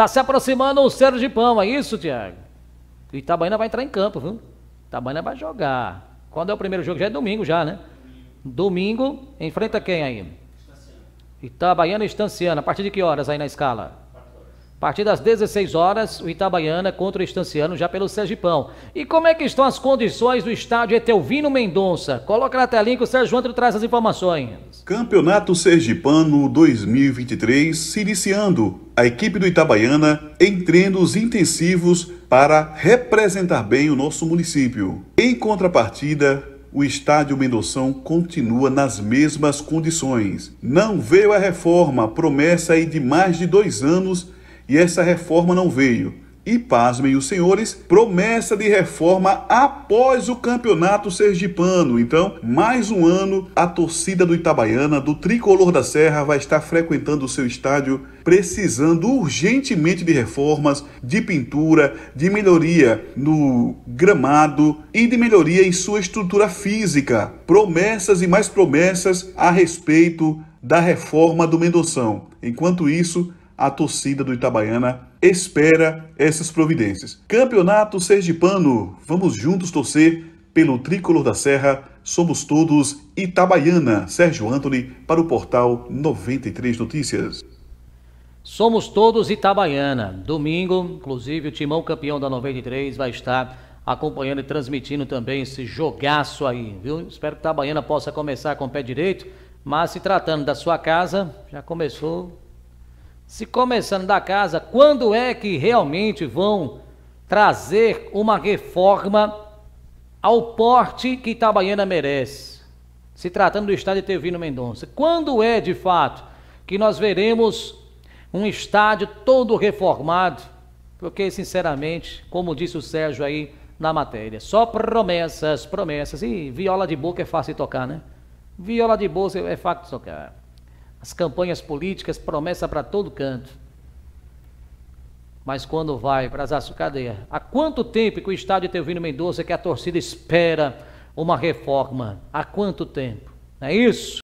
Está se aproximando o Sergipão, é isso, Tiago? E Itabaiana vai entrar em campo, viu? Itabaiana vai jogar. Quando é o primeiro jogo? Já é domingo, já, né? Domingo, enfrenta quem aí? Itabaiana e Estanciana. A partir de que horas aí na escala? A partir das 16 horas, o Itabaiana contra o Estanciano já pelo Sergipão. E como é que estão as condições do estádio Etelvino Mendonça? Coloca na telinha que o Sérgio Antônio traz as informações. Campeonato Sergipano 2023 se iniciando. A equipe do Itabaiana em treinos intensivos para representar bem o nosso município. Em contrapartida, o estádio Mendonção continua nas mesmas condições. Não veio a reforma, promessa aí de mais de dois anos e essa reforma não veio. E pasmem os senhores, promessa de reforma após o campeonato sergipano. Então, mais um ano, a torcida do Itabaiana, do tricolor da Serra, vai estar frequentando o seu estádio, precisando urgentemente de reformas, de pintura, de melhoria no gramado e de melhoria em sua estrutura física. Promessas e mais promessas a respeito da reforma do Mendoção. Enquanto isso, a torcida do Itabaiana espera essas providências. Campeonato Sergipano, vamos juntos torcer pelo tricolor da Serra. Somos todos Itabaiana. Sérgio Antony para o portal 93 Notícias. Somos todos Itabaiana. Domingo, inclusive, o timão campeão da 93 vai estar acompanhando e transmitindo também esse jogaço aí, viu? Espero que Itabaiana possa começar com o pé direito, mas se tratando da sua casa, já começou se começando da casa, quando é que realmente vão trazer uma reforma ao porte que Itabaiana merece? Se tratando do estádio Tevino Mendonça. Quando é, de fato, que nós veremos um estádio todo reformado? Porque, sinceramente, como disse o Sérgio aí na matéria, só promessas, promessas. E viola de boca é fácil de tocar, né? Viola de boca é fácil de tocar. As campanhas políticas, promessa para todo canto. Mas quando vai para as açucadeiras, há quanto tempo que o estádio Teovino Mendonça que a torcida espera uma reforma? Há quanto tempo? Não é isso?